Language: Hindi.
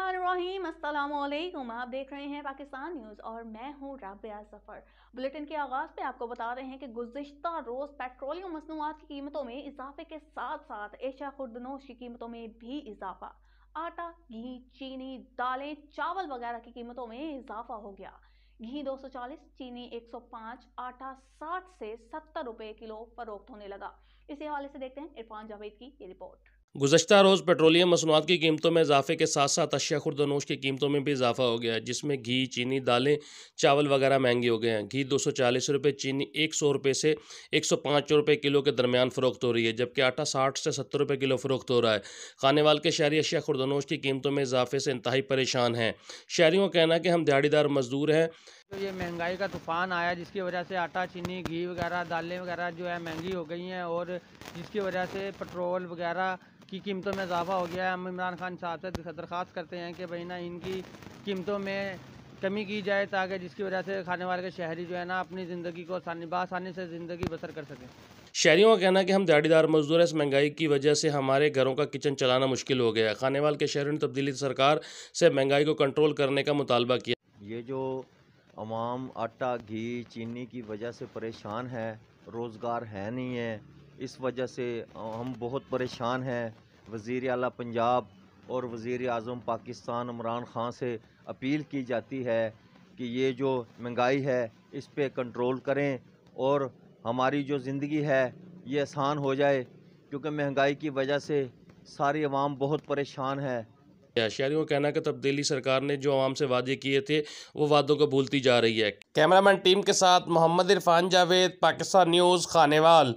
रहीम अस्सलाम आप देख रहे हैं पाकिस्तान न्यूज़ और मैं हूँ राबिया सफ़र बुलेटिन के आगाज़ पे आपको बता रहे हैं कि गुज्त रोज़ पेट्रोलियम मसनूआत की कीमतों में इजाफे के साथ साथ एशिया खुर्दनोश की कीमतों में भी इजाफा आटा घी चीनी दालें चावल वगैरह की कीमतों में इजाफा हो गया घी 240, चीनी 105, आटा 60 से 70 रुपए किलो फरोख्त होने लगा इसी हवाले से देखते हैं इरफान जावेद की ये रिपोर्ट गुजशत रोज़ पेट्रोलियम मसनूआत की कीमतों में इजाफे के साथ साथ अशिया खुरदनोश की कीमतों में भी इजाफा हो गया है जिसमें घी चीनी दालें चावल वगैरह महंगे हो गए हैं घी दो सौ चालीस रुपये चीनी एक सौ रुपये से एक सौ पाँच रुपये किलो के दरमियान फ़रोख्त हो रही है जबकि आटा साठ से सत्तर रुपये किलो फ़रोख्त हो रहा है खाने वाल के शहरी अशिया खुरदनोश की कीमतों में इजाफे से इंतहाई परेशान हैं शहरी का कहना है कि हम दिहाड़ीदार मजदूर हैं तो ये महंगाई का तूफान आया जिसकी वजह से आटा चीनी घी वगैरह दालें वगैरह जो है महंगी हो गई हैं और जिसकी वजह से पेट्रोल वगैरह की कीमतों में इजाफा हो गया है हम इमरान खान साहब से दरख्वास्त करते हैं कि भाई ना इनकी कीमतों में कमी की जाए ताकि जिसकी वजह से खाने वाले के शहरी जो है ना अपनी ज़िंदगी को आसानी बसानी से ज़िंदगी बसर कर सकें शहरियों का कहना है कि हम दाड़ीदार मजदूर हैं इस महंगाई की वजह से हमारे घरों का किचन चलाना मुश्किल हो गया है वाले के शहरों ने तब्दीली सरकार से महंगाई को कंट्रोल करने का मुतालबा किया ये जो आवाम आटा घी चीनी की वजह से परेशान है रोज़गार है नहीं है इस वजह से हम बहुत परेशान हैं वज़ी अला पंजाब और वज़ी अजम पाकिस्तान इमरान ख़ान से अपील की जाती है कि ये जो महंगाई है इस पर कंट्रोल करें और हमारी जो ज़िंदगी है ये आसान हो जाए क्योंकि महंगाई की वजह से सारी आवाम बहुत परेशान है शहरी शहरियों का कहना है कि तब्दीली सरकार ने जो आवाम से वादे किए थे वो वादों को भूलती जा रही है कैमरामैन टीम के साथ मोहम्मद इरफान जावेद पाकिस्तान न्यूज़ खानेवाल